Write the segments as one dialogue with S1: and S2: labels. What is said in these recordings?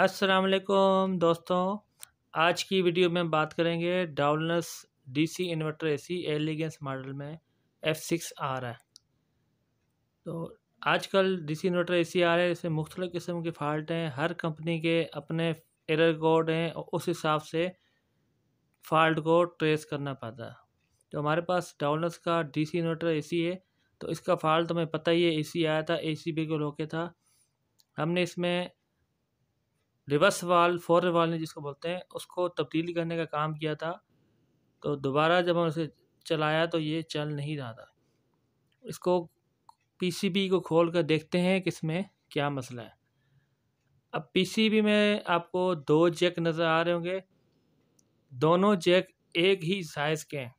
S1: अस्सलाम वालेकुम दोस्तों आज की वीडियो में बात करेंगे D DC inverter AC elegance model में एफ सिक्स आ रहा है तो आजकल डीसी इन्वर्टर एसी आ रहा है इसमें मुख्तल किस्म के फाल्ट हैं हर कंपनी के अपने एरर कोड हैं और उस हिसाब से फॉल्ट को ट्रेस करना पड़ता है तो हमारे पास डाउलनस का डीसी इन्वर्टर सी है तो इसका फाल्ट हमें पता ही है सी आया था ए सी बिल्कुल होके था हमने इसमें रिवर्स वाल फोर वाल ने जिसको बोलते हैं उसको तब्दील करने का काम किया था तो दोबारा जब हम उसे चलाया तो ये चल नहीं रहा था इसको पीसीबी को खोल कर देखते हैं कि इसमें क्या मसला है अब पीसीबी में आपको दो जैक नज़र आ रहे होंगे दोनों जैक एक ही साइज़ के हैं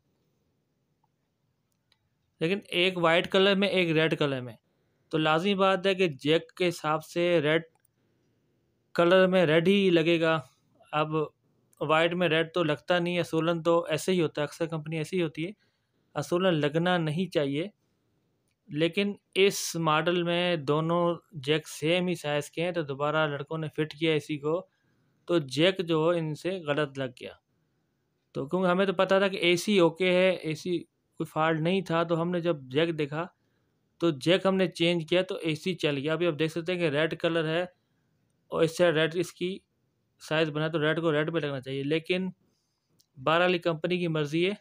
S1: लेकिन एक वाइट कलर में एक रेड कलर में तो लाजमी बात है कि जैक के हिसाब से रेड कलर में रेड ही लगेगा अब वाइट में रेड तो लगता नहीं है सोलन तो ऐसे ही होता है अक्सर कंपनी ऐसी ही होती है असोलन लगना नहीं चाहिए लेकिन इस मॉडल में दोनों जैक सेम ही साइज़ के हैं तो दोबारा लड़कों ने फिट किया इसी को तो जैक जो हो इनसे गलत लग गया तो क्योंकि हमें तो पता था कि एसी ओके है एसी कोई फॉल्ट नहीं था तो हमने जब जैक देखा तो जैक हमने चेंज किया तो एसी चल गया अभी आप देख सकते हैं कि रेड कलर है और इससे रेड इसकी साइज़ बना तो रेड को रेड पे लगना चाहिए लेकिन बारह वाली कंपनी की मर्ज़ी है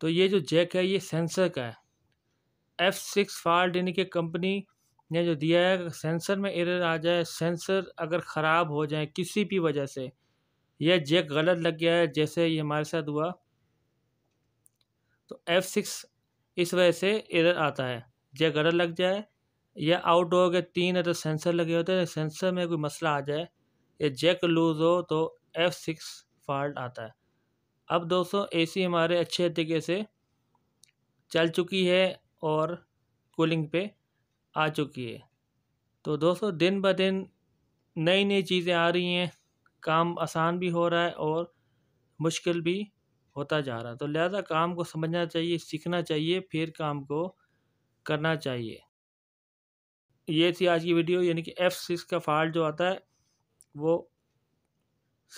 S1: तो ये जो जैक है ये सेंसर का है एफ सिक्स फाल्ट यानी कि कंपनी ने जो दिया है सेंसर में एरर आ जाए सेंसर अगर ख़राब हो जाए किसी भी वजह से यह जैक गलत लग गया है जैसे ये हमारे साथ हुआ तो एफ सिक्स इस वजह से एरर आता है जैक गलत लग जाए ये आउटडोर के तीन है तो सेंसर लगे होते हैं सेंसर में कोई मसला आ जाए ये जैक लूज हो तो एफ सिक्स फॉल्ट आता है अब दोस्तों एसी हमारे अच्छे तरीके से चल चुकी है और कूलिंग पे आ चुकी है तो दोस्तों दिन ब दिन नई नई चीज़ें आ रही हैं काम आसान भी हो रहा है और मुश्किल भी होता जा रहा है तो लिहाजा काम को समझना चाहिए सीखना चाहिए फिर काम को करना चाहिए ये थी आज की वीडियो यानी कि एफ सिक्स का फॉल्ट जो आता है वो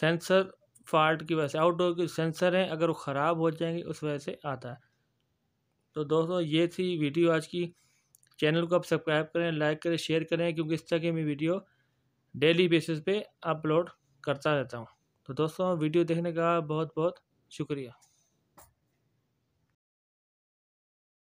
S1: सेंसर फॉल्ट की वजह से आउटडोर के सेंसर हैं अगर वो ख़राब हो जाएंगे उस वजह से आता है तो दोस्तों ये थी वीडियो आज की चैनल को आप सब्सक्राइब करें लाइक करें शेयर करें क्योंकि इस तरह की मैं वीडियो डेली बेसिस पे अपलोड करता रहता हूँ तो दोस्तों वीडियो देखने का बहुत बहुत शुक्रिया